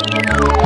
Thank you.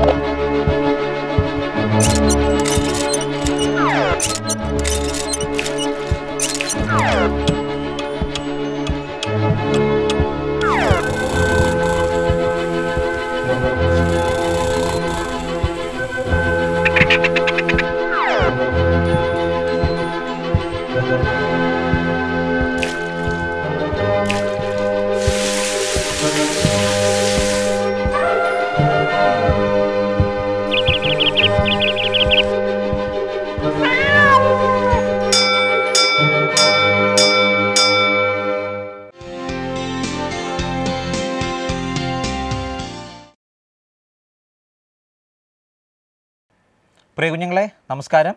പ്രിയ കുഞ്ഞുങ്ങളെ നമസ്കാരം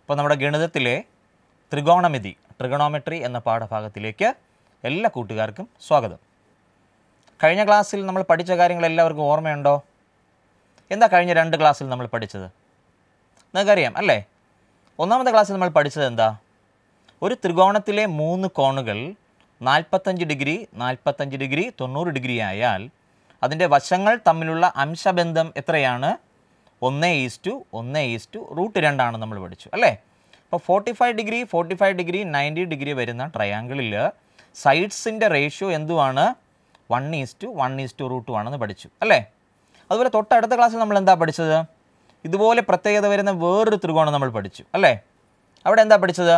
ഇപ്പോൾ നമ്മുടെ ഗണിതത്തിലെ ത്രികോണമിതി ട്രിഗണോമെട്രി എന്ന പാഠഭാഗത്തിലേക്ക് എല്ലാ കൂട്ടുകാർക്കും സ്വാഗതം കഴിഞ്ഞ ക്ലാസ്സിൽ നമ്മൾ പഠിച്ച കാര്യങ്ങൾ എല്ലാവർക്കും ഓർമ്മയുണ്ടോ എന്താ കഴിഞ്ഞ രണ്ട് ക്ലാസ്സിൽ നമ്മൾ പഠിച്ചത് നിങ്ങൾക്കറിയാം അല്ലേ ഒന്നാമത്തെ ക്ലാസ്സിൽ നമ്മൾ പഠിച്ചത് എന്താ ഒരു ത്രികോണത്തിലെ മൂന്ന് കോണുകൾ നാൽപ്പത്തഞ്ച് ഡിഗ്രി നാൽപ്പത്തഞ്ച് ഡിഗ്രി തൊണ്ണൂറ് ഡിഗ്രി ആയാൽ അതിൻ്റെ വശങ്ങൾ തമ്മിലുള്ള അംശബന്ധം എത്രയാണ് ഒന്ന് ഈസ്റ്റു ഒന്ന് ഈസ്റ്റു റൂട്ട് രണ്ടാണ് നമ്മൾ പഠിച്ചു അല്ലേ അപ്പോൾ forty five degree forty five degree ninety degree വരുന്ന ട്രയാങ്കിളിൽ സൈഡ്സിൻ്റെ റേഷ്യോ എന്തുവാണ് one is to one is to root ആണെന്ന് പഠിച്ചു അല്ലേ അതുപോലെ തൊട്ടടുത്ത ക്ലാസ്സിൽ നമ്മൾ എന്താ പഠിച്ചത് ഇതുപോലെ പ്രത്യേകത വരുന്ന വേറൊരു ത്രികോണം നമ്മൾ പഠിച്ചു അല്ലേ അവിടെ എന്താ പഠിച്ചത്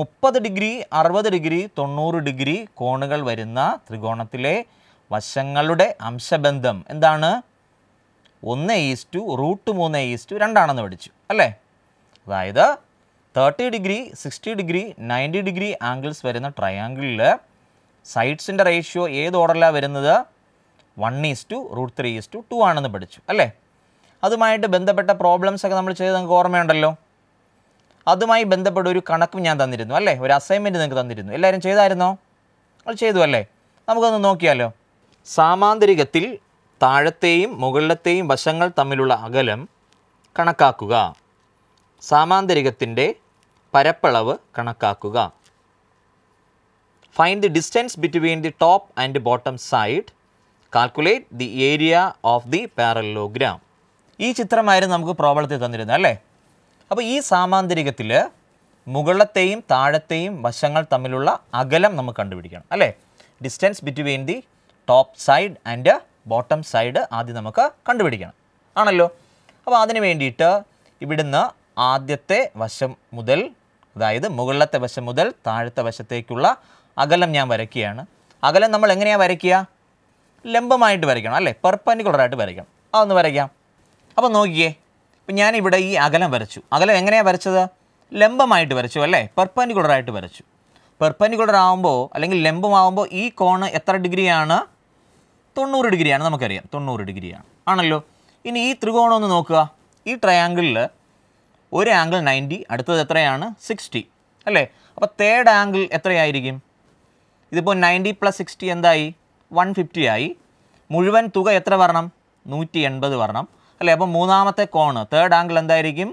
മുപ്പത് ഡിഗ്രി അറുപത് ഡിഗ്രി തൊണ്ണൂറ് ഡിഗ്രി കോണുകൾ വരുന്ന ത്രികോണത്തിലെ വശങ്ങളുടെ അംശബന്ധം എന്താണ് ഒന്ന് ടു റൂട്ട് മൂന്ന് ടു രണ്ടാണെന്ന് പഠിച്ചു അല്ലേ അതായത് thirty degree sixty degree ninety degree angles വരുന്ന ട്രയാങ്കിളിൽ സൈഡ്സിൻ്റെ റേഷ്യോ ഏത് ഓർഡറിലാണ് വരുന്നത് one is to root three is to two ആണെന്ന് പഠിച്ചു അല്ലേ അതുമായിട്ട് ബന്ധപ്പെട്ട പ്രോബ്ലംസ് ഒക്കെ നമ്മൾ ചെയ്ത് നിങ്ങൾക്ക് ഓർമ്മയുണ്ടല്ലോ അതുമായി ബന്ധപ്പെട്ട ഒരു കണക്കും ഞാൻ തന്നിരുന്നു അല്ലേ ഒരു അസൈൻമെൻറ്റ് നിങ്ങൾക്ക് തന്നിരുന്നു എല്ലാവരും ചെയ്തായിരുന്നോ അത് ചെയ്തു അല്ലേ നമുക്കൊന്ന് നോക്കിയാലോ സാമാന്തരികത്തിൽ താഴത്തെയും മുകളിലത്തെയും വശങ്ങൾ തമ്മിലുള്ള അകലം കണക്കാക്കുക സാമാന്തരികത്തിൻ്റെ പരപ്പളവ് കണക്കാക്കുക find the distance between the top and bottom side calculate the area of the parallelogram ഈ ചിത്രമായിരുന്നു നമുക്ക് പ്രോബ്ലത്തിൽ തന്നിരുന്നത് അല്ലേ അപ്പോൾ ഈ സാമാന്തരികത്തിൽ മുകളിലത്തെയും താഴത്തെയും വശങ്ങൾ തമ്മിലുള്ള അകലം നമുക്ക് കണ്ടുപിടിക്കണം അല്ലേ distance between the top side and bottom side ആദ്യം നമുക്ക് കണ്ടുപിടിക്കണം ആണല്ലോ അപ്പോൾ അതിന് വേണ്ടിയിട്ട് ഇവിടുന്ന് ആദ്യത്തെ വശം മുതൽ അതായത് മുകളിലത്തെ വശം മുതൽ താഴത്തെ വശത്തേക്കുള്ള അകലം ഞാൻ വരയ്ക്കുകയാണ് അകലം നമ്മൾ എങ്ങനെയാണ് വരയ്ക്കുക ലംബമായിട്ട് വരയ്ക്കണം അല്ലേ പെർപ്പൻഡിക്കുലറായിട്ട് വരയ്ക്കണം അതൊന്ന് വരയ്ക്കാം അപ്പോൾ നോക്കിയേ ഇപ്പം ഞാനിവിടെ ഈ അകലം വരച്ചു അകലം എങ്ങനെയാണ് വരച്ചത് ലംബമായിട്ട് വരച്ചു അല്ലേ പെർപ്പൻഡിക്കുലറായിട്ട് വരച്ചു പെർപ്പൻഡിക്കുലർ ആകുമ്പോൾ അല്ലെങ്കിൽ ലംബമാകുമ്പോൾ ഈ കോണ് എത്ര ഡിഗ്രിയാണ് തൊണ്ണൂറ് ഡിഗ്രിയാണ് നമുക്കറിയാം തൊണ്ണൂറ് ഡിഗ്രിയാണ് ആണല്ലോ ഇനി ഈ ത്രികോണം ഒന്ന് നോക്കുക ഈ ട്രയാങ്കിളിൽ ഒരു ആംഗിൾ നയൻറ്റി അടുത്തത് എത്രയാണ് സിക്സ്റ്റി അല്ലേ അപ്പോൾ തേർഡ് ആംഗിൾ എത്രയായിരിക്കും ഇതിപ്പോൾ നയൻറ്റി പ്ലസ് സിക്സ്റ്റി എന്തായി വൺ ഫിഫ്റ്റി ആയി മുഴുവൻ തുക എത്ര വരണം നൂറ്റി എൺപത് വരണം അല്ലേ അപ്പോൾ മൂന്നാമത്തെ കോണ് തേർഡ് ആംഗിൾ എന്തായിരിക്കും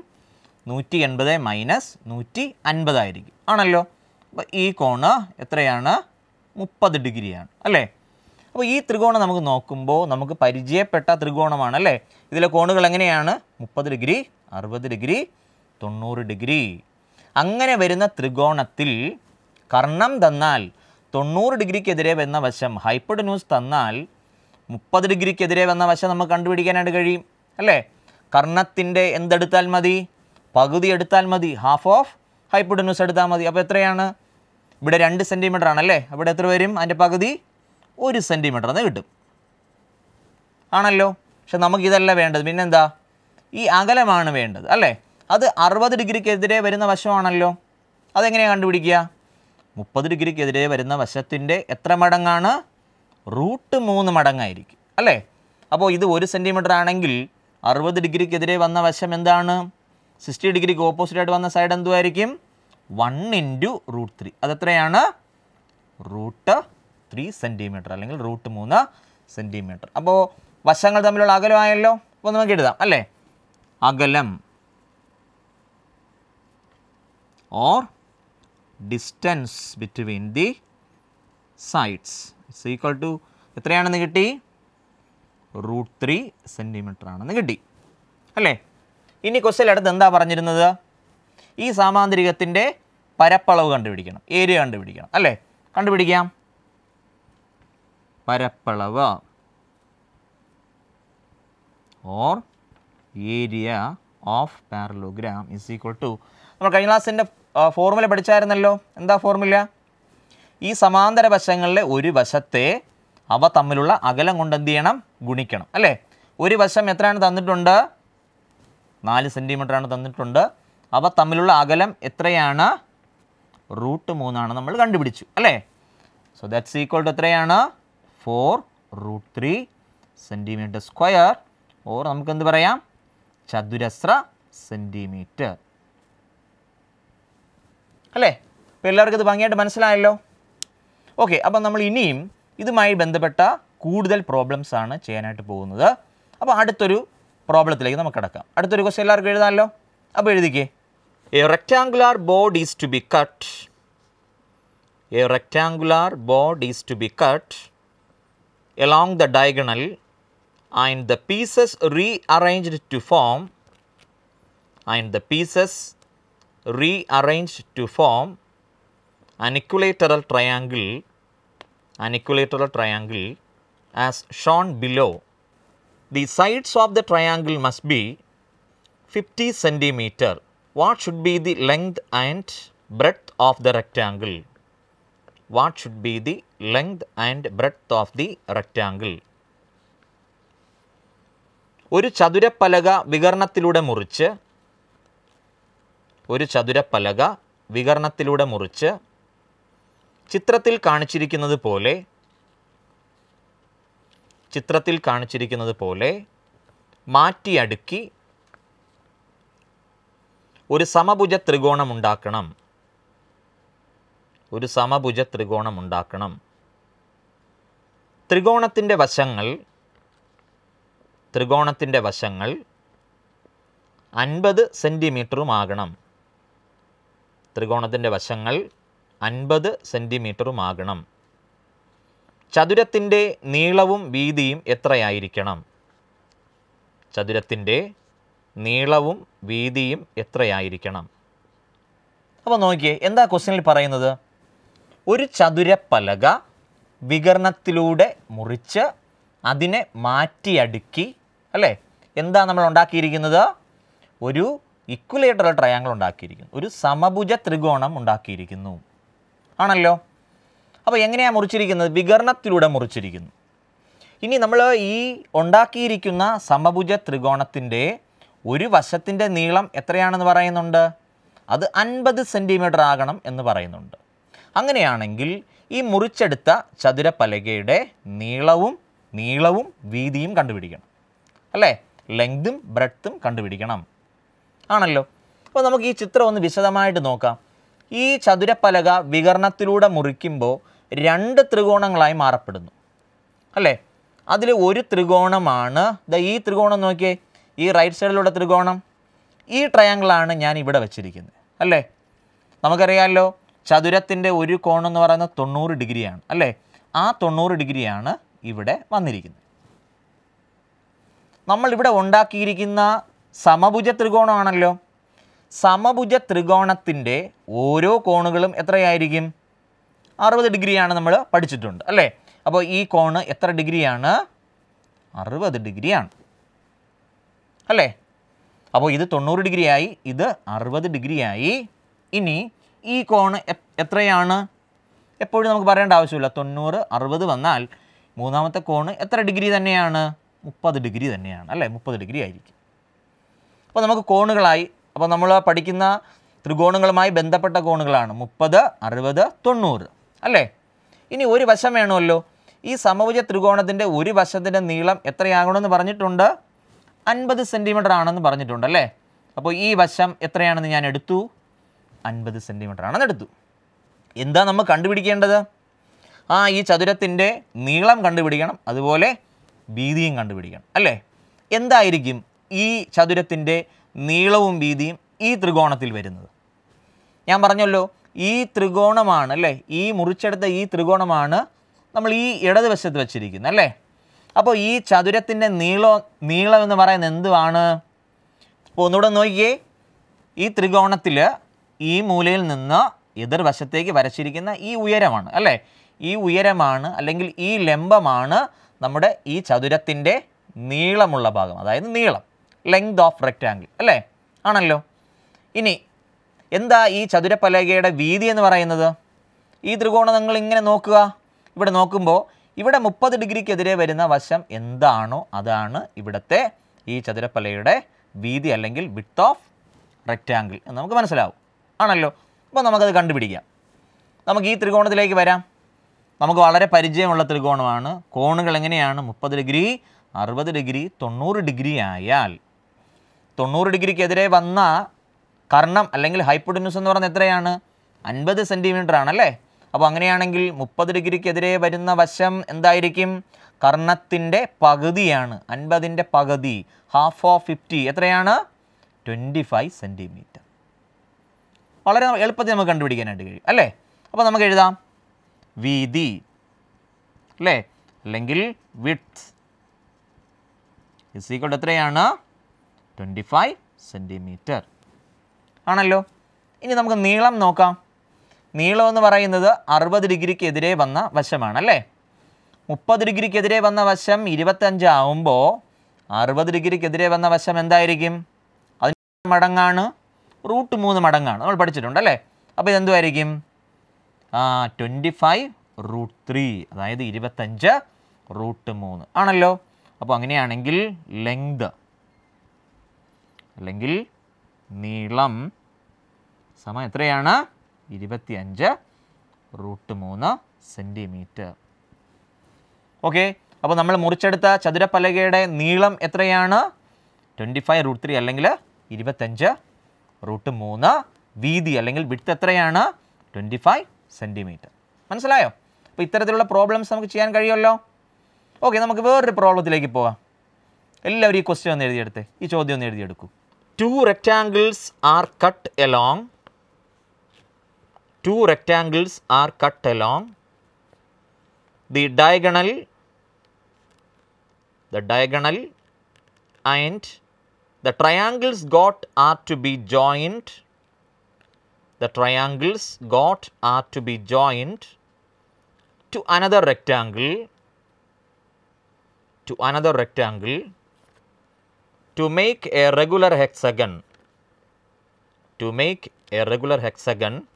നൂറ്റി എൺപത് മൈനസ് നൂറ്റി അൻപതായിരിക്കും ആണല്ലോ അപ്പോൾ ഈ കോണ് എത്രയാണ് മുപ്പത് ഡിഗ്രിയാണ് അല്ലേ അപ്പോൾ ഈ ത്രികോണം നമുക്ക് നോക്കുമ്പോൾ നമുക്ക് പരിചയപ്പെട്ട ത്രികോണമാണ് അല്ലേ ഇതിലെ കോണുകൾ എങ്ങനെയാണ് മുപ്പത് ഡിഗ്രി അറുപത് ഡിഗ്രി തൊണ്ണൂറ് ഡിഗ്രി അങ്ങനെ വരുന്ന ത്രികോണത്തിൽ കർണം തന്നാൽ തൊണ്ണൂറ് ഡിഗ്രിക്കെതിരെ വന്ന വശം ന്യൂസ് തന്നാൽ മുപ്പത് ഡിഗ്രിക്കെതിരെ വന്ന വശം നമുക്ക് കണ്ടുപിടിക്കാനായിട്ട് കഴിയും അല്ലേ കർണത്തിൻ്റെ എന്തെടുത്താൽ മതി പകുതി എടുത്താൽ മതി ഹാഫ് ഓഫ് ന്യൂസ് എടുത്താൽ മതി അപ്പോൾ എത്രയാണ് ഇവിടെ രണ്ട് സെൻറ്റിമീറ്റർ ആണല്ലേ അവിടെ എത്ര വരും അതിൻ്റെ പകുതി ഒരു സെൻറ്റിമീറ്റർ എന്ന് കിട്ടും ആണല്ലോ പക്ഷെ നമുക്കിതല്ല വേണ്ടത് പിന്നെന്താ ഈ അകലമാണ് വേണ്ടത് അല്ലേ അത് അറുപത് ഡിഗ്രിക്കെതിരെ വരുന്ന വശമാണല്ലോ അതെങ്ങനെയാണ് കണ്ടുപിടിക്കുക മുപ്പത് ഡിഗ്രിക്കെതിരെ വരുന്ന വശത്തിൻ്റെ എത്ര മടങ്ങാണ് റൂട്ട് മൂന്ന് മടങ്ങായിരിക്കും അല്ലേ അപ്പോൾ ഇത് ഒരു സെൻറ്റിമീറ്റർ ആണെങ്കിൽ അറുപത് ഡിഗ്രിക്കെതിരെ വന്ന വശം എന്താണ് സിക്സ്റ്റി ഡിഗ്രിക്ക് ഓപ്പോസിറ്റായിട്ട് വന്ന സൈഡ് എന്തുമായിരിക്കും വൺ ഇൻറ്റു റൂട്ട് ത്രീ അതെത്രയാണ് റൂട്ട് ത്രീ സെൻറ്റിമീറ്റർ അല്ലെങ്കിൽ റൂട്ട് മൂന്ന് സെൻറ്റിമീറ്റർ അപ്പോൾ വശങ്ങൾ തമ്മിലുള്ള അകലമായല്ലോ അപ്പോൾ നമുക്ക് എഴുതാം അല്ലേ അകലം or distance between the sides it's equal to എത്രയാണെന്ന് കിട്ടി റൂട്ട് ത്രീ സെൻറ്റിമീറ്റർ ആണെന്ന് കിട്ടി അല്ലേ ഇനി ക്വസ്റ്റ്യൻ അടുത്ത് എന്താ പറഞ്ഞിരുന്നത് ഈ സാമാന്തരികത്തിൻ്റെ പരപ്പളവ് കണ്ടുപിടിക്കണം ഏരിയ കണ്ടുപിടിക്കണം അല്ലേ കണ്ടുപിടിക്കാം പരപ്പളവ് or area of parallelogram is equal to നമ്മൾ കഴിഞ്ഞ ക്ലാസ്സിൻ്റെ ഫോർമുല പഠിച്ചായിരുന്നല്ലോ എന്താ ഫോർമുല ഈ സമാന്തര വശങ്ങളിലെ ഒരു വശത്തെ അവ തമ്മിലുള്ള അകലം കൊണ്ട് എന്ത് ചെയ്യണം ഗുണിക്കണം അല്ലേ ഒരു വശം എത്രയാണ് തന്നിട്ടുണ്ട് നാല് ആണ് തന്നിട്ടുണ്ട് അവ തമ്മിലുള്ള അകലം എത്രയാണ് റൂട്ട് മൂന്നാണ് നമ്മൾ കണ്ടുപിടിച്ചു അല്ലേ സോ ദാറ്റ്സ് ഈക്വൾ ടു എത്രയാണ് four root three centimetre square or നമുക്ക് എന്ത് പറയാം ചതുരശ്ര സെൻറ്റിമീറ്റർ അല്ലേ ഇപ്പോൾ എല്ലാവർക്കും ഇത് ഭംഗിയായിട്ട് മനസ്സിലായല്ലോ ഓക്കെ അപ്പോൾ നമ്മൾ ഇനിയും ഇതുമായി ബന്ധപ്പെട്ട കൂടുതൽ പ്രോബ്ലംസ് ആണ് ചെയ്യാനായിട്ട് പോകുന്നത് അപ്പോൾ അടുത്തൊരു പ്രോബ്ലത്തിലേക്ക് നമുക്ക് കിടക്കാം അടുത്തൊരു ക്വസ്റ്റ് എല്ലാവർക്കും എഴുതാമല്ലോ അപ്പോൾ എഴുതിക്കേ a rectangular board is to be cut a rectangular board is to be cut along the diagonal and the pieces rearranged to form and the pieces rearranged to form an equilateral triangle an equilateral triangle as shown below. The sides of the triangle must be 50 centimeter. What should be the length and breadth of the rectangle? What should be the length and breadth of the rectangle ഒരു ചതുരപ്പലക വികരണത്തിലൂടെ മുറിച്ച് ഒരു ചതുരപ്പലക വികരണത്തിലൂടെ മുറിച്ച് ചിത്രത്തിൽ കാണിച്ചിരിക്കുന്നത് പോലെ ചിത്രത്തിൽ കാണിച്ചിരിക്കുന്നത് പോലെ മാറ്റിയടുക്കി ഒരു സമഭുജ ത്രികോണം ഉണ്ടാക്കണം ഒരു സമഭുജ ത്രികോണം ഉണ്ടാക്കണം ത്രികോണത്തിൻ്റെ വശങ്ങൾ ത്രികോണത്തിൻ്റെ വശങ്ങൾ അൻപത് സെൻറ്റിമീറ്ററുമാകണം ത്രികോണത്തിൻ്റെ വശങ്ങൾ അൻപത് സെൻറ്റിമീറ്ററുമാകണം ചതുരത്തിൻ്റെ നീളവും വീതിയും എത്രയായിരിക്കണം ചതുരത്തിൻ്റെ നീളവും വീതിയും എത്രയായിരിക്കണം അപ്പോൾ നോക്കിയേ എന്താ ക്വസ്റ്റ്യനിൽ പറയുന്നത് ഒരു ചതുരപ്പലക വികരണത്തിലൂടെ മുറിച്ച് അതിനെ മാറ്റിയടുക്കി അല്ലേ എന്താ നമ്മൾ ഉണ്ടാക്കിയിരിക്കുന്നത് ഒരു ഇക്വലേറ്ററൽ ട്രയാങ്കിൾ ഉണ്ടാക്കിയിരിക്കുന്നു ഒരു സമഭുജ ത്രികോണം ഉണ്ടാക്കിയിരിക്കുന്നു ആണല്ലോ അപ്പോൾ എങ്ങനെയാണ് മുറിച്ചിരിക്കുന്നത് വികരണത്തിലൂടെ മുറിച്ചിരിക്കുന്നു ഇനി നമ്മൾ ഈ ഉണ്ടാക്കിയിരിക്കുന്ന സമഭുജ ത്രികോണത്തിൻ്റെ ഒരു വശത്തിൻ്റെ നീളം എത്രയാണെന്ന് പറയുന്നുണ്ട് അത് അൻപത് സെൻറ്റിമീറ്റർ ആകണം എന്ന് പറയുന്നുണ്ട് അങ്ങനെയാണെങ്കിൽ ഈ മുറിച്ചെടുത്ത ചതുരപ്പലകയുടെ നീളവും നീളവും വീതിയും കണ്ടുപിടിക്കണം അല്ലേ ലെങ്തും ബ്രെഡ്ത്തും കണ്ടുപിടിക്കണം ആണല്ലോ അപ്പോൾ നമുക്ക് ഈ ചിത്രം ഒന്ന് വിശദമായിട്ട് നോക്കാം ഈ ചതുരപ്പലക വികരണത്തിലൂടെ മുറിക്കുമ്പോൾ രണ്ട് ത്രികോണങ്ങളായി മാറപ്പെടുന്നു അല്ലേ അതിൽ ഒരു ത്രികോണമാണ് ദ ഈ ത്രികോണം നോക്കിയേ ഈ റൈറ്റ് സൈഡിലുള്ള ത്രികോണം ഈ ട്രയാങ്കിളാണ് ഞാൻ ഇവിടെ വെച്ചിരിക്കുന്നത് അല്ലേ നമുക്കറിയാമല്ലോ ചതുരത്തിൻ്റെ ഒരു കോണെന്ന് പറയുന്നത് തൊണ്ണൂറ് ഡിഗ്രിയാണ് അല്ലേ ആ തൊണ്ണൂറ് ഡിഗ്രിയാണ് ഇവിടെ വന്നിരിക്കുന്നത് നമ്മളിവിടെ ഉണ്ടാക്കിയിരിക്കുന്ന സമഭുജ ത്രികോണമാണല്ലോ സമഭുജ ത്രികോണത്തിൻ്റെ ഓരോ കോണുകളും എത്രയായിരിക്കും അറുപത് ഡിഗ്രിയാണ് നമ്മൾ പഠിച്ചിട്ടുണ്ട് അല്ലേ അപ്പോൾ ഈ കോണ് എത്ര ഡിഗ്രിയാണ് അറുപത് ഡിഗ്രിയാണ് അല്ലേ അപ്പോൾ ഇത് തൊണ്ണൂറ് ഡിഗ്രിയായി ഇത് അറുപത് ഡിഗ്രിയായി ഇനി ഈ കോണ് എത്രയാണ് എപ്പോഴും നമുക്ക് പറയേണ്ട ആവശ്യമില്ല തൊണ്ണൂറ് അറുപത് വന്നാൽ മൂന്നാമത്തെ കോണ് എത്ര ഡിഗ്രി തന്നെയാണ് മുപ്പത് ഡിഗ്രി തന്നെയാണ് അല്ലേ മുപ്പത് ഡിഗ്രി ആയിരിക്കും അപ്പോൾ നമുക്ക് കോണുകളായി അപ്പോൾ നമ്മൾ പഠിക്കുന്ന ത്രികോണങ്ങളുമായി ബന്ധപ്പെട്ട കോണുകളാണ് മുപ്പത് അറുപത് തൊണ്ണൂറ് അല്ലേ ഇനി ഒരു വശം വേണമല്ലോ ഈ സമഭുജ ത്രികോണത്തിൻ്റെ ഒരു വശത്തിൻ്റെ നീളം എത്രയാകണമെന്ന് പറഞ്ഞിട്ടുണ്ട് അൻപത് സെൻറ്റിമീറ്റർ ആണെന്ന് പറഞ്ഞിട്ടുണ്ട് അല്ലേ അപ്പോൾ ഈ വശം എത്രയാണെന്ന് ഞാൻ എടുത്തു അൻപത് ആണ് എടുത്തു എന്താ നമ്മൾ കണ്ടുപിടിക്കേണ്ടത് ആ ഈ ചതുരത്തിൻ്റെ നീളം കണ്ടുപിടിക്കണം അതുപോലെ വീതിയും കണ്ടുപിടിക്കണം അല്ലേ എന്തായിരിക്കും ഈ ചതുരത്തിൻ്റെ നീളവും വീതിയും ഈ ത്രികോണത്തിൽ വരുന്നത് ഞാൻ പറഞ്ഞല്ലോ ഈ ത്രികോണമാണ് അല്ലേ ഈ മുറിച്ചെടുത്ത ഈ ത്രികോണമാണ് നമ്മൾ ഈ വശത്ത് വച്ചിരിക്കുന്നത് അല്ലേ അപ്പോൾ ഈ ചതുരത്തിൻ്റെ നീളം നീളം എന്ന് പറയുന്നത് എന്തുവാണ് ഇപ്പോൾ ഒന്നുകൂടെ നോക്കിയേ ഈ ത്രികോണത്തിൽ ഈ മൂലയിൽ നിന്ന് എതിർവശത്തേക്ക് വരച്ചിരിക്കുന്ന ഈ ഉയരമാണ് അല്ലേ ഈ ഉയരമാണ് അല്ലെങ്കിൽ ഈ ലംബമാണ് നമ്മുടെ ഈ ചതുരത്തിൻ്റെ നീളമുള്ള ഭാഗം അതായത് നീളം ലെങ്ത് ഓഫ് റെക്റ്റാങ്കിൾ അല്ലേ ആണല്ലോ ഇനി എന്താ ഈ ചതുരപ്പലകയുടെ വീതി എന്ന് പറയുന്നത് ഈ ത്രികോണം നിങ്ങൾ ഇങ്ങനെ നോക്കുക ഇവിടെ നോക്കുമ്പോൾ ഇവിടെ മുപ്പത് ഡിഗ്രിക്കെതിരെ വരുന്ന വശം എന്താണോ അതാണ് ഇവിടുത്തെ ഈ ചതുരപ്പലയുടെ വീതി അല്ലെങ്കിൽ വിത്ത് ഓഫ് റെക്റ്റാങ്കിൾ എന്ന് നമുക്ക് മനസ്സിലാവും ആണല്ലോ അപ്പോൾ നമുക്കത് കണ്ടുപിടിക്കാം നമുക്ക് ഈ ത്രികോണത്തിലേക്ക് വരാം നമുക്ക് വളരെ പരിചയമുള്ള ത്രികോണമാണ് കോണുകൾ എങ്ങനെയാണ് മുപ്പത് ഡിഗ്രി അറുപത് ഡിഗ്രി തൊണ്ണൂറ് ഡിഗ്രി ആയാൽ തൊണ്ണൂറ് ഡിഗ്രിക്കെതിരെ വന്ന കർണം അല്ലെങ്കിൽ ഹൈപ്പോഡിനൂസ് എന്ന് പറഞ്ഞാൽ എത്രയാണ് അൻപത് സെൻറ്റിമീറ്റർ ആണല്ലേ അപ്പോൾ അങ്ങനെയാണെങ്കിൽ മുപ്പത് ഡിഗ്രിക്കെതിരെ വരുന്ന വശം എന്തായിരിക്കും കർണത്തിൻ്റെ പകുതിയാണ് അൻപതിൻ്റെ പകുതി ഹാഫ് ഓഫ് ഫിഫ്റ്റി എത്രയാണ് ട്വൻറ്റി ഫൈവ് സെൻറ്റിമീറ്റർ വളരെ എളുപ്പത്തിൽ നമുക്ക് കണ്ടുപിടിക്കാനായിട്ട് കഴിയും അല്ലേ അപ്പോൾ നമുക്ക് എഴുതാം വീതി അല്ലേ അല്ലെങ്കിൽ വിഡ്സ് ഇസ് ഈക്വൾ എത്രയാണ് ട്വൻറ്റി ഫൈവ് സെൻറ്റിമീറ്റർ ആണല്ലോ ഇനി നമുക്ക് നീളം നോക്കാം നീളം എന്ന് പറയുന്നത് അറുപത് ഡിഗ്രിക്കെതിരെ വന്ന വശമാണ് അല്ലേ മുപ്പത് ഡിഗ്രിക്കെതിരെ വന്ന വശം ഇരുപത്തഞ്ചാവുമ്പോൾ അറുപത് ഡിഗ്രിക്കെതിരെ വന്ന വശം എന്തായിരിക്കും അതിന് മടങ്ങാണ് റൂട്ട് മൂന്ന് മടങ്ങാണ് നമ്മൾ പഠിച്ചിട്ടുണ്ട് അല്ലേ അപ്പോൾ ഇതെന്തുമായിരിക്കും ആ ട്വൻറ്റി ഫൈവ് റൂട്ട് ത്രീ അതായത് ഇരുപത്തഞ്ച് റൂട്ട് മൂന്ന് ആണല്ലോ അപ്പോൾ അങ്ങനെയാണെങ്കിൽ ലെങ്ത് അല്ലെങ്കിൽ നീളം സമയം എത്രയാണ് ഇരുപത്തി അഞ്ച് റൂട്ട് മൂന്ന് സെൻറ്റിമീറ്റർ ഓക്കെ അപ്പോൾ നമ്മൾ മുറിച്ചെടുത്ത ചതുരപ്പലകയുടെ നീളം എത്രയാണ് ട്വൻറ്റി ഫൈവ് റൂട്ട് ത്രീ അല്ലെങ്കിൽ ഇരുപത്തഞ്ച് റൂട്ട് മൂന്ന് വീതി അല്ലെങ്കിൽ വിട്ട് എത്രയാണ് ട്വൻറ്റി ഫൈവ് സെൻറ്റിമീറ്റർ മനസ്സിലായോ അപ്പോൾ ഇത്തരത്തിലുള്ള പ്രോബ്ലംസ് നമുക്ക് ചെയ്യാൻ കഴിയുമല്ലോ ഓക്കെ നമുക്ക് വേറൊരു പ്രോബ്ലത്തിലേക്ക് പോകാം എല്ലാവരും ഈ ക്വസ്റ്റ്യൻ ഒന്ന് എഴുതിയെടുത്തേ ഈ ചോദ്യം ഒന്ന് എഴുതിയെടുക്കൂ two rectangles are cut along two rectangles are cut along the diagonal the diagonal and The triangles got are to be joined. The triangles got are to be joined to another rectangle to another rectangle to make a regular hexagon to make a regular hexagon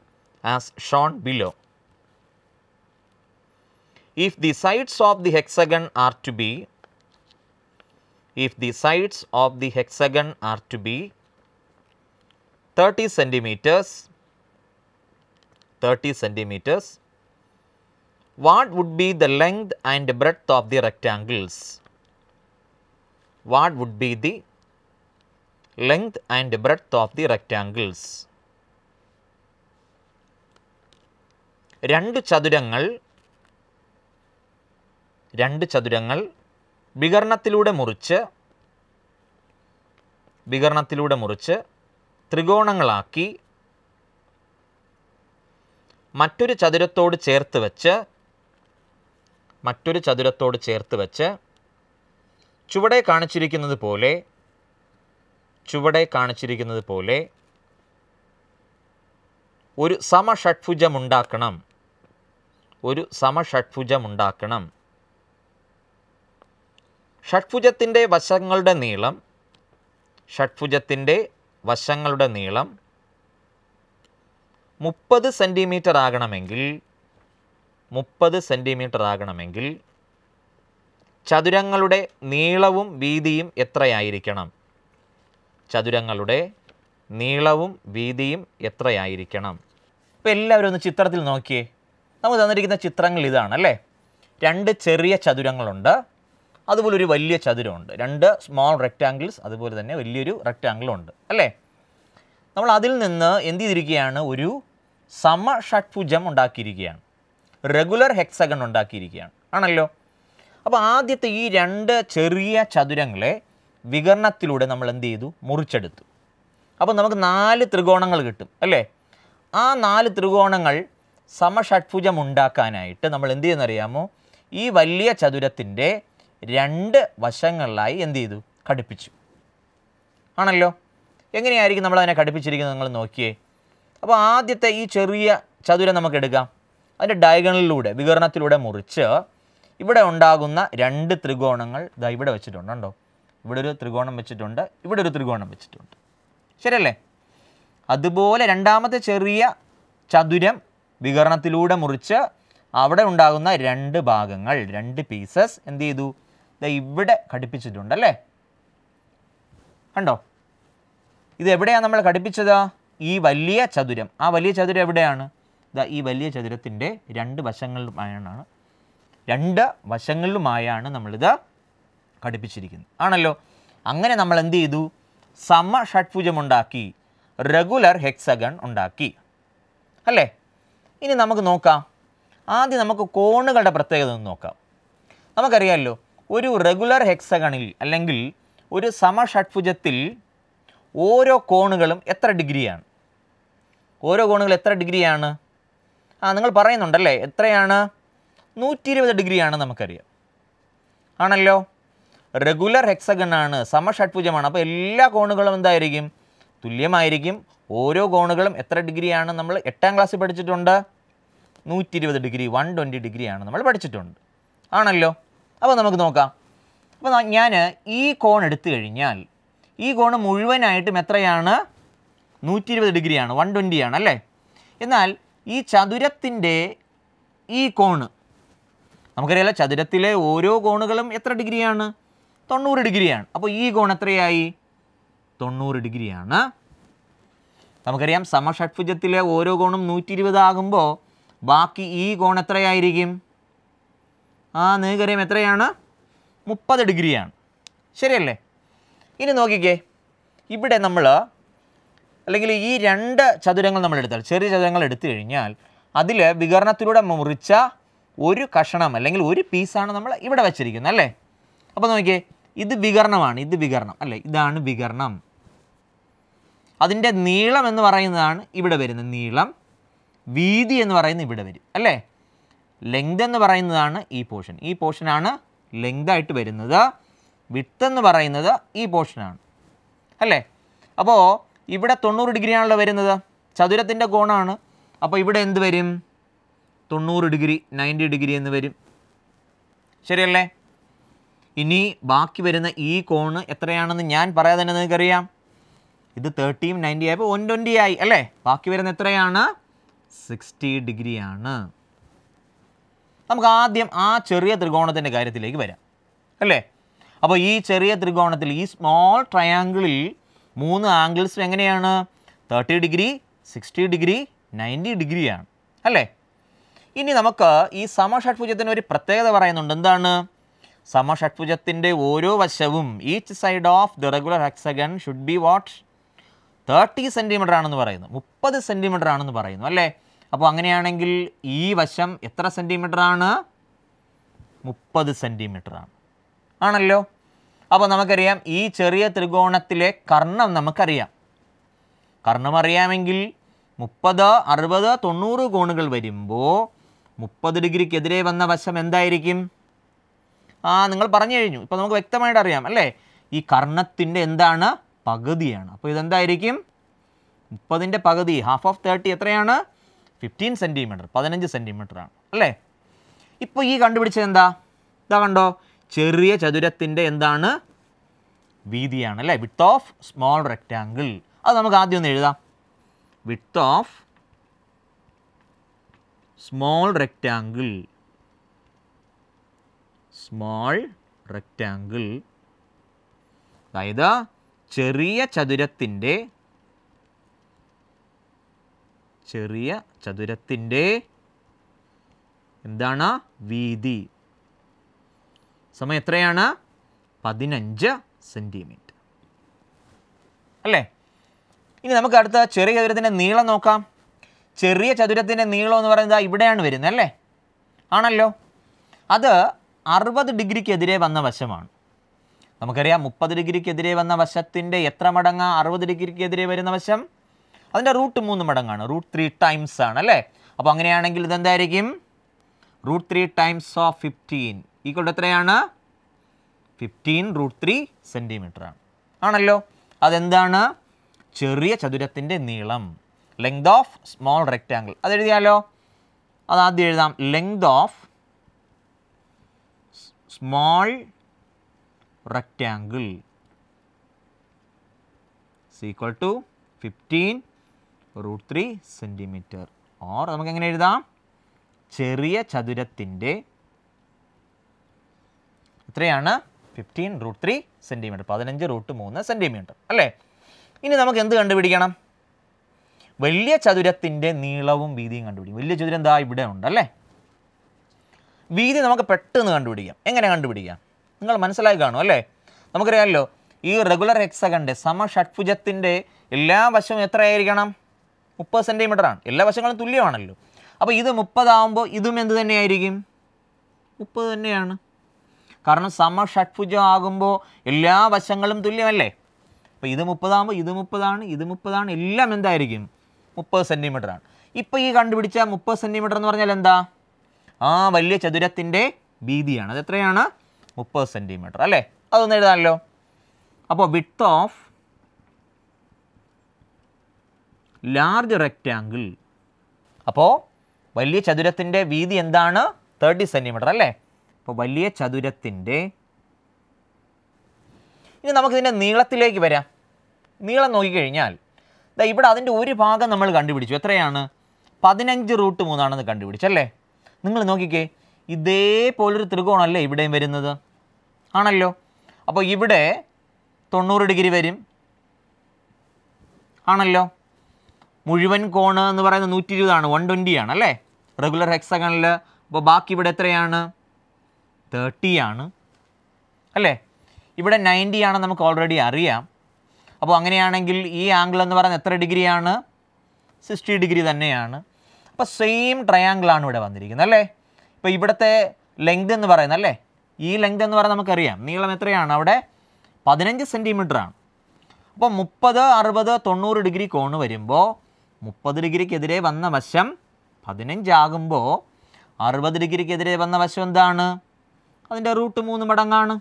as shown below. If the sides of the hexagon are to be if the sides of the hexagon are to be 30 centimeters, 30 centimeters, what would be the length and breadth of the rectangles? What would be the length and breadth of the rectangles? രണ്ട് ചതുരങ്ങൾ രണ്ട് ചതുരങ്ങൾ വികരണത്തിലൂടെ മുറിച്ച് വികരണത്തിലൂടെ മുറിച്ച് ത്രികോണങ്ങളാക്കി മറ്റൊരു ചതുരത്തോട് ചേർത്ത് വെച്ച് മറ്റൊരു ചതുരത്തോട് ചേർത്ത് വെച്ച് ചുവടെ കാണിച്ചിരിക്കുന്നത് പോലെ ചുവടെ കാണിച്ചിരിക്കുന്നത് പോലെ ഒരു സമഷഡ്ഭുജം ഉണ്ടാക്കണം ഒരു സമഷഡ്ഭുജം ഉണ്ടാക്കണം ഷഡ്ഭുജത്തിൻ്റെ വശങ്ങളുടെ നീളം ഷഡ്ഭുജത്തിൻ്റെ വശങ്ങളുടെ നീളം മുപ്പത് സെൻറ്റിമീറ്റർ ആകണമെങ്കിൽ മുപ്പത് സെൻറ്റിമീറ്റർ ആകണമെങ്കിൽ ചതുരങ്ങളുടെ നീളവും വീതിയും എത്രയായിരിക്കണം ചതുരങ്ങളുടെ നീളവും വീതിയും എത്രയായിരിക്കണം ഇപ്പം എല്ലാവരും ഒന്ന് ചിത്രത്തിൽ നോക്കിയേ നമുക്ക് തന്നിരിക്കുന്ന ചിത്രങ്ങൾ ഇതാണ് അല്ലേ രണ്ട് ചെറിയ ചതുരങ്ങളുണ്ട് അതുപോലെ ഒരു വലിയ ചതുരമുണ്ട് രണ്ട് സ്മോൾ റെക്റ്റാങ്കിൾസ് അതുപോലെ തന്നെ വലിയൊരു ഉണ്ട് അല്ലേ നമ്മൾ അതിൽ നിന്ന് എന്ത് ചെയ്തിരിക്കുകയാണ് ഒരു സമ ഷഡ്ഭുജം ഉണ്ടാക്കിയിരിക്കുകയാണ് റെഗുലർ ഹെക്സഗൺ ഉണ്ടാക്കിയിരിക്കുകയാണ് ആണല്ലോ അപ്പോൾ ആദ്യത്തെ ഈ രണ്ട് ചെറിയ ചതുരങ്ങളെ വികരണത്തിലൂടെ നമ്മൾ എന്ത് ചെയ്തു മുറിച്ചെടുത്തു അപ്പോൾ നമുക്ക് നാല് ത്രികോണങ്ങൾ കിട്ടും അല്ലേ ആ നാല് ത്രികോണങ്ങൾ സമ ഷഡ്ഭുജം ഉണ്ടാക്കാനായിട്ട് നമ്മൾ എന്ത് ചെയ്യുന്നറിയാമോ ഈ വലിയ ചതുരത്തിൻ്റെ രണ്ട് വശങ്ങളിലായി എന്ത് ചെയ്തു ഘടിപ്പിച്ചു ആണല്ലോ എങ്ങനെയായിരിക്കും നമ്മൾ അതിനെ ഘടിപ്പിച്ചിരിക്കുന്നത് നിങ്ങൾ നോക്കിയേ അപ്പോൾ ആദ്യത്തെ ഈ ചെറിയ ചതുരം നമുക്ക് എടുക്കാം അതിൻ്റെ ഡയഗണലിലൂടെ വികരണത്തിലൂടെ മുറിച്ച് ഇവിടെ ഉണ്ടാകുന്ന രണ്ട് ത്രികോണങ്ങൾ ഇതാ ഇവിടെ വെച്ചിട്ടുണ്ട് കണ്ടോ ഇവിടെ ഒരു ത്രികോണം വെച്ചിട്ടുണ്ട് ഇവിടെ ഒരു ത്രികോണം വെച്ചിട്ടുണ്ട് ശരിയല്ലേ അതുപോലെ രണ്ടാമത്തെ ചെറിയ ചതുരം വികരണത്തിലൂടെ മുറിച്ച് അവിടെ ഉണ്ടാകുന്ന രണ്ട് ഭാഗങ്ങൾ രണ്ട് പീസസ് എന്ത് ചെയ്തു ഇവിടെ ഘടിപ്പിച്ചിട്ടുണ്ട് അല്ലേ കണ്ടോ ഇത് എവിടെയാണ് നമ്മൾ ഘടിപ്പിച്ചത് ഈ വലിയ ചതുരം ആ വലിയ ചതുരം എവിടെയാണ് ഇതാ ഈ വലിയ ചതുരത്തിൻ്റെ രണ്ട് വശങ്ങളിലുമായാണ് രണ്ട് വശങ്ങളിലുമായാണ് നമ്മളിത് ഘടിപ്പിച്ചിരിക്കുന്നത് ആണല്ലോ അങ്ങനെ നമ്മൾ എന്ത് ചെയ്തു സമ ഷഡ്ഭുജമുണ്ടാക്കി റെഗുലർ ഹെക്സഗൺ ഉണ്ടാക്കി അല്ലേ ഇനി നമുക്ക് നോക്കാം ആദ്യം നമുക്ക് കോണുകളുടെ പ്രത്യേകത ഒന്ന് നോക്കാം നമുക്കറിയാമല്ലോ ഒരു റെഗുലർ ഹെക്സഗണിൽ അല്ലെങ്കിൽ ഒരു സമഷഡ്ഭുജത്തിൽ ഓരോ കോണുകളും എത്ര ഡിഗ്രിയാണ് ഓരോ കോണുകൾ എത്ര ഡിഗ്രിയാണ് ആ നിങ്ങൾ പറയുന്നുണ്ടല്ലേ എത്രയാണ് നൂറ്റി ഇരുപത് ഡിഗ്രിയാണ് നമുക്കറിയാം ആണല്ലോ റെഗുലർ ഹെക്സഗണാണ് സമഷഡ്ഭുജമാണ് അപ്പോൾ എല്ലാ കോണുകളും എന്തായിരിക്കും തുല്യമായിരിക്കും ഓരോ കോണുകളും എത്ര ഡിഗ്രിയാണ് നമ്മൾ എട്ടാം ക്ലാസ്സിൽ പഠിച്ചിട്ടുണ്ട് നൂറ്റി ഇരുപത് ഡിഗ്രി വൺ ട്വൻറ്റി ഡിഗ്രിയാണ് നമ്മൾ പഠിച്ചിട്ടുണ്ട് ആണല്ലോ അപ്പോൾ നമുക്ക് നോക്കാം അപ്പോൾ ഞാൻ ഈ കോൺ എടുത്തു കഴിഞ്ഞാൽ ഈ കോൺ മുഴുവനായിട്ടും എത്രയാണ് നൂറ്റി ഇരുപത് ഡിഗ്രിയാണ് വൺ ട്വൻറ്റിയാണ് അല്ലേ എന്നാൽ ഈ ചതുരത്തിൻ്റെ ഈ കോണ് നമുക്കറിയാലോ ചതുരത്തിലെ ഓരോ കോണുകളും എത്ര ഡിഗ്രിയാണ് തൊണ്ണൂറ് ഡിഗ്രിയാണ് അപ്പോൾ ഈ കോൺ എത്രയായി തൊണ്ണൂറ് ഡിഗ്രിയാണ് നമുക്കറിയാം സമഷഡ്ഭുജത്തിലെ ഓരോ കോണും നൂറ്റി ഇരുപതാകുമ്പോൾ ബാക്കി ഈ കോൺ എത്രയായിരിക്കും ആ നീകരയും എത്രയാണ് മുപ്പത് ഡിഗ്രിയാണ് ശരിയല്ലേ ഇനി നോക്കിക്കേ ഇവിടെ നമ്മൾ അല്ലെങ്കിൽ ഈ രണ്ട് ചതുരങ്ങൾ നമ്മൾ എടുത്താൽ ചെറിയ ചതുരങ്ങൾ എടുത്തു കഴിഞ്ഞാൽ അതിൽ വികരണത്തിലൂടെ മുറിച്ച ഒരു കഷണം അല്ലെങ്കിൽ ഒരു പീസാണ് നമ്മൾ ഇവിടെ വെച്ചിരിക്കുന്നത് അല്ലേ അപ്പോൾ നോക്കിയേ ഇത് വികരണമാണ് ഇത് വികരണം അല്ലേ ഇതാണ് വികരണം അതിൻ്റെ നീളം എന്ന് പറയുന്നതാണ് ഇവിടെ വരുന്നത് നീളം വീതി എന്ന് പറയുന്നത് ഇവിടെ വരും അല്ലേ ലെങ്ത് എന്ന് പറയുന്നതാണ് ഈ പോർഷൻ ഈ പോർഷനാണ് ലെങ്തായിട്ട് വരുന്നത് വിട്ത് എന്ന് പറയുന്നത് ഈ പോർഷനാണ് അല്ലേ അപ്പോൾ ഇവിടെ തൊണ്ണൂറ് ഡിഗ്രിയാണല്ലോ വരുന്നത് ചതുരത്തിൻ്റെ കോണാണ് അപ്പോൾ ഇവിടെ എന്ത് വരും തൊണ്ണൂറ് ഡിഗ്രി നയൻറ്റി ഡിഗ്രി എന്ന് വരും ശരിയല്ലേ ഇനി ബാക്കി വരുന്ന ഈ കോണ് എത്രയാണെന്ന് ഞാൻ പറയാതെ തന്നെ നിങ്ങൾക്കറിയാം ഇത് തേർട്ടിയും നയൻറ്റി ആയപ്പോൾ വൺ ട്വൻറ്റി ആയി അല്ലേ ബാക്കി വരുന്ന എത്രയാണ് സിക്സ്റ്റി ഡിഗ്രിയാണ് നമുക്ക് ആദ്യം ആ ചെറിയ ത്രികോണത്തിൻ്റെ കാര്യത്തിലേക്ക് വരാം അല്ലേ അപ്പോൾ ഈ ചെറിയ ത്രികോണത്തിൽ ഈ സ്മോൾ ട്രയാങ്കിളിൽ മൂന്ന് ആംഗിൾസ് എങ്ങനെയാണ് thirty degree sixty degree ninety ഡിഗ്രിയാണ് അല്ലേ ഇനി നമുക്ക് ഈ സമഷഡ്ഭുജത്തിന് ഒരു പ്രത്യേകത പറയുന്നുണ്ട് എന്താണ് സമഷഡ്ഭുജത്തിൻ്റെ ഓരോ വശവും each side of the regular hexagon should be what thirty centimetre ആണെന്ന് പറയുന്നു മുപ്പത് സെൻറ്റിമീറ്റർ ആണെന്ന് പറയുന്നു അല്ലേ അപ്പോൾ അങ്ങനെയാണെങ്കിൽ ഈ വശം എത്ര ആണ് മുപ്പത് ആണ് ആണല്ലോ അപ്പോൾ നമുക്കറിയാം ഈ ചെറിയ ത്രികോണത്തിലെ കർണം നമുക്കറിയാം കർണം അറിയാമെങ്കിൽ മുപ്പത് അറുപത് തൊണ്ണൂറ് കോണുകൾ വരുമ്പോൾ മുപ്പത് ഡിഗ്രിക്കെതിരെ വന്ന വശം എന്തായിരിക്കും ആ നിങ്ങൾ പറഞ്ഞു കഴിഞ്ഞു ഇപ്പോൾ നമുക്ക് വ്യക്തമായിട്ട് അറിയാം അല്ലേ ഈ കർണത്തിൻ്റെ എന്താണ് പകുതിയാണ് അപ്പോൾ ഇതെന്തായിരിക്കും മുപ്പതിൻ്റെ പകുതി ഹാഫ് ഓഫ് തേർട്ടി എത്രയാണ് ഫിഫ്റ്റീൻ സെൻറ്റിമീറ്റർ പതിനഞ്ച് ആണ് അല്ലേ ഇപ്പോൾ ഈ കണ്ടുപിടിച്ചത് എന്താ ഇതാ കണ്ടോ ചെറിയ ചതുരത്തിൻ്റെ എന്താണ് വീതിയാണ് അല്ലേ വിത്ത് ഓഫ് സ്മോൾ റെക്റ്റാങ്കിൾ അത് നമുക്ക് ആദ്യം ഒന്ന് എഴുതാം width of small rectangle small rectangle അതായത് ചെറിയ ചതുരത്തിൻ്റെ ചെറിയ ചതുരത്തിൻ്റെ എന്താണ് വീതി സമയം എത്രയാണ് പതിനഞ്ച് സെൻറ്റിമീറ്റർ അല്ലേ ഇനി നമുക്ക് അടുത്ത ചെറിയ ചതുരത്തിൻ്റെ നീളം നോക്കാം ചെറിയ ചതുരത്തിൻ്റെ നീളം എന്ന് പറയുന്നത് ഇവിടെയാണ് വരുന്നത് അല്ലേ ആണല്ലോ അത് അറുപത് ഡിഗ്രിക്കെതിരെ വന്ന വശമാണ് നമുക്കറിയാം മുപ്പത് ഡിഗ്രിക്കെതിരെ വന്ന വശത്തിൻ്റെ എത്ര മടങ്ങ അറുപത് ഡിഗ്രിക്കെതിരെ വരുന്ന വശം അതിൻ്റെ റൂട്ട് മൂന്ന് മടങ്ങാണ് റൂട്ട് ത്രീ ടൈംസ് ആണ് അല്ലേ അപ്പോൾ അങ്ങനെയാണെങ്കിൽ ഇതെന്തായിരിക്കും root three times of fifteen equal എത്രയാണ് ഫിഫ്റ്റീൻ റൂട്ട് ത്രീ സെൻറ്റിമീറ്റർ ആണ് ആണല്ലോ അതെന്താണ് ചെറിയ ചതുരത്തിൻ്റെ നീളം ലെങ്ത് ഓഫ് സ്മോൾ റെക്റ്റാങ്കിൾ അത് അതെഴുതിയാലോ അതാദ്യം എഴുതാം length of small rectangle is to fifteen root three centimetre or നമുക്ക് എങ്ങനെ എഴുതാം ചെറിയ ചതുരത്തിൻ്റെ എത്രയാണ് ഫിഫ്റ്റീൻ റൂട്ട് ത്രീ സെൻറ്റിമീറ്റർ പതിനഞ്ച് റൂട്ട് മൂന്ന് സെൻറ്റിമീറ്റർ അല്ലേ ഇനി നമുക്ക് എന്ത് കണ്ടുപിടിക്കണം വലിയ ചതുരത്തിൻ്റെ നീളവും വീതിയും കണ്ടുപിടിക്കും വലിയ ചതുരം എന്താ ഇവിടെ ഉണ്ട് അല്ലേ വീതി നമുക്ക് പെട്ടെന്ന് കണ്ടുപിടിക്കാം എങ്ങനെ കണ്ടുപിടിക്കാം നിങ്ങൾ മനസ്സിലായി കാണും അല്ലേ നമുക്കറിയാമല്ലോ ഈ റെഗുലർ ഹെക്സകൻ്റെ സമഷഡ്ഭുജത്തിൻ്റെ എല്ലാ വശവും എത്രയായിരിക്കണം മുപ്പത് സെൻറ്റിമീറ്റർ ആണ് എല്ലാ വശങ്ങളും തുല്യമാണല്ലോ അപ്പോൾ ഇത് മുപ്പതാവുമ്പോൾ ഇതും എന്ത് തന്നെയായിരിക്കും മുപ്പത് തന്നെയാണ് കാരണം സമ ഷഡ്ഭുജം ആകുമ്പോൾ എല്ലാ വശങ്ങളും തുല്യമല്ലേ അപ്പോൾ ഇത് മുപ്പതാകുമ്പോൾ ഇത് മുപ്പതാണ് ഇത് മുപ്പതാണ് എല്ലാം എന്തായിരിക്കും മുപ്പത് സെൻറ്റിമീറ്റർ ആണ് ഇപ്പോൾ ഈ കണ്ടുപിടിച്ച മുപ്പത് സെൻറ്റിമീറ്റർ എന്ന് പറഞ്ഞാൽ എന്താ ആ വലിയ ചതുരത്തിൻ്റെ വീതിയാണ് അത് എത്രയാണ് മുപ്പത് സെൻറ്റിമീറ്റർ അല്ലേ അതൊന്ന് എഴുതാമല്ലോ അപ്പോൾ വിട്ത് ഓഫ് ലാർജ് റെക്റ്റാങ്കിൾ അപ്പോൾ വലിയ ചതുരത്തിൻ്റെ വീതി എന്താണ് തേർട്ടി സെൻറ്റിമീറ്റർ അല്ലേ അപ്പോൾ വലിയ ചതുരത്തിൻ്റെ ഇനി നമുക്കിതിൻ്റെ നീളത്തിലേക്ക് വരാം നീളം നോക്കിക്കഴിഞ്ഞാൽ ഇതാ ഇവിടെ അതിൻ്റെ ഒരു ഭാഗം നമ്മൾ കണ്ടുപിടിച്ചു എത്രയാണ് പതിനഞ്ച് റൂട്ട് മൂന്നാണെന്ന് കണ്ടുപിടിച്ചല്ലേ നിങ്ങൾ നോക്കിക്കേ ഇതേപോലൊരു ത്രികോണമല്ലേ ഇവിടെയും വരുന്നത് ആണല്ലോ അപ്പോൾ ഇവിടെ തൊണ്ണൂറ് ഡിഗ്രി വരും ആണല്ലോ മുഴുവൻ കോണ് എന്ന് പറയുന്നത് നൂറ്റി ഇരുപതാണ് വൺ ട്വൻറ്റിയാണ് അല്ലേ റെഗുലർ ഹെക്സഗണിൽ അപ്പോൾ ബാക്കി ഇവിടെ എത്രയാണ് തേർട്ടിയാണ് അല്ലേ ഇവിടെ നയൻറ്റി ആണ് നമുക്ക് ഓൾറെഡി അറിയാം അപ്പോൾ അങ്ങനെയാണെങ്കിൽ ഈ ആംഗിൾ എന്ന് പറയുന്നത് എത്ര ഡിഗ്രിയാണ് സിക്സ്റ്റി ഡിഗ്രി തന്നെയാണ് അപ്പോൾ സെയിം ആണ് ഇവിടെ വന്നിരിക്കുന്നത് അല്ലേ ഇപ്പോൾ ഇവിടുത്തെ ലെങ്ത് എന്ന് പറയുന്നത് അല്ലേ ഈ ലെങ്ത് എന്ന് പറയുന്നത് നമുക്കറിയാം നീളം എത്രയാണ് അവിടെ പതിനഞ്ച് സെൻറ്റിമീറ്ററാണ് അപ്പോൾ മുപ്പത് അറുപത് തൊണ്ണൂറ് ഡിഗ്രി കോണ് വരുമ്പോൾ മുപ്പത് ഡിഗ്രിക്കെതിരെ വന്ന വശം പതിനഞ്ചാകുമ്പോൾ അറുപത് ഡിഗ്രിക്കെതിരെ വന്ന വശം എന്താണ് അതിൻ്റെ റൂട്ട് മൂന്ന് മടങ്ങാണ്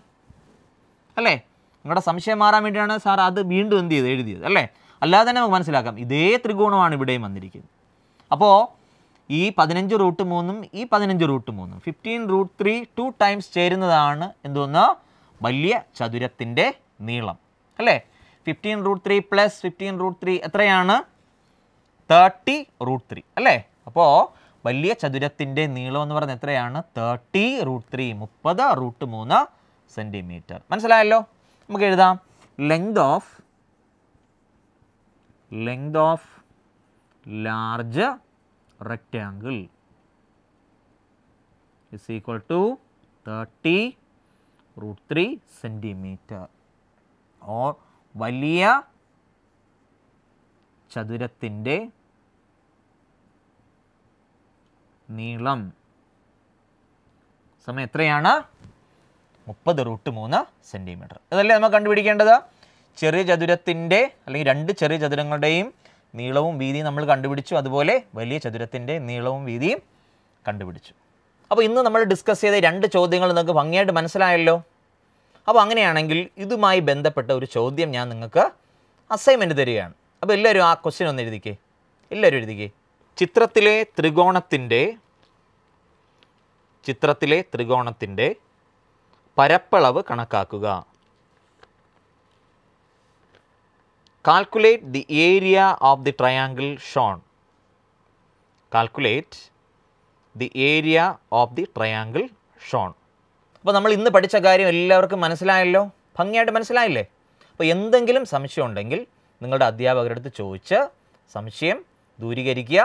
അല്ലേ നിങ്ങളുടെ സംശയം മാറാൻ വേണ്ടിയാണ് സാർ അത് വീണ്ടും എന്ത് ചെയ്ത് എഴുതിയത് അല്ലേ അല്ലാതെ തന്നെ നമുക്ക് മനസ്സിലാക്കാം ഇതേ ത്രികോണമാണ് ഇവിടെയും വന്നിരിക്കുന്നത് അപ്പോൾ ഈ പതിനഞ്ച് റൂട്ട് മൂന്നും ഈ പതിനഞ്ച് റൂട്ട് മൂന്നും fifteen root three two times ചേരുന്നതാണ് എന്തോന്ന് വലിയ ചതുരത്തിൻ്റെ നീളം അല്ലേ fifteen root three plus fifteen root three എത്രയാണ് തേർട്ടി റൂട്ട് ത്രീ അല്ലേ അപ്പോൾ വലിയ ചതുരത്തിൻ്റെ നീളം എന്ന് പറയുന്നത് എത്രയാണ് തേർട്ടി റൂട്ട് ത്രീ മുപ്പത് റൂട്ട് മൂന്ന് സെൻറ്റിമീറ്റർ മനസ്സിലായല്ലോ നമുക്ക് എഴുതാം length of length of large rectangle is equal to thirty root three centimetre ഓ വലിയ ചതുരത്തിൻ്റെ നീളം സമയം എത്രയാണ് മുപ്പത് റൂട്ട് മൂന്ന് സെൻറ്റിമീറ്റർ അതല്ലേ നമ്മൾ കണ്ടുപിടിക്കേണ്ടത് ചെറിയ ചതുരത്തിൻ്റെ അല്ലെങ്കിൽ രണ്ട് ചെറിയ ചതുരങ്ങളുടെയും നീളവും വീതിയും നമ്മൾ കണ്ടുപിടിച്ചു അതുപോലെ വലിയ ചതുരത്തിൻ്റെ നീളവും വീതിയും കണ്ടുപിടിച്ചു അപ്പോൾ ഇന്ന് നമ്മൾ ഡിസ്കസ് ചെയ്ത രണ്ട് ചോദ്യങ്ങൾ നിങ്ങൾക്ക് ഭംഗിയായിട്ട് മനസ്സിലായല്ലോ അപ്പോൾ അങ്ങനെയാണെങ്കിൽ ഇതുമായി ബന്ധപ്പെട്ട ഒരു ചോദ്യം ഞാൻ നിങ്ങൾക്ക് അസൈൻമെൻറ്റ് തരികയാണ് അപ്പോൾ എല്ലാവരും ആ ക്വസ്റ്റ്യൻ ഒന്ന് എഴുതിക്കേ എല്ലാവരും എഴുതിക്കേ ചിത്രത്തിലെ ത്രികോണത്തിൻ്റെ ചിത്രത്തിലെ ത്രികോണത്തിൻ്റെ പരപ്പളവ് കണക്കാക്കുക calculate the area of the triangle shown calculate the area of the triangle shown അപ്പോൾ നമ്മൾ ഇന്ന് പഠിച്ച കാര്യം എല്ലാവർക്കും മനസ്സിലായല്ലോ ഭംഗിയായിട്ട് മനസ്സിലായില്ലേ അപ്പോൾ എന്തെങ്കിലും സംശയം ഉണ്ടെങ്കിൽ നിങ്ങളുടെ അധ്യാപകരുടെ അടുത്ത് ചോദിച്ച് സംശയം ദൂരീകരിക്കുക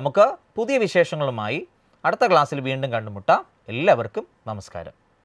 നമുക്ക് പുതിയ വിശേഷങ്ങളുമായി അടുത്ത ക്ലാസ്സിൽ വീണ്ടും കണ്ടുമുട്ടാം എല്ലാവർക്കും നമസ്കാരം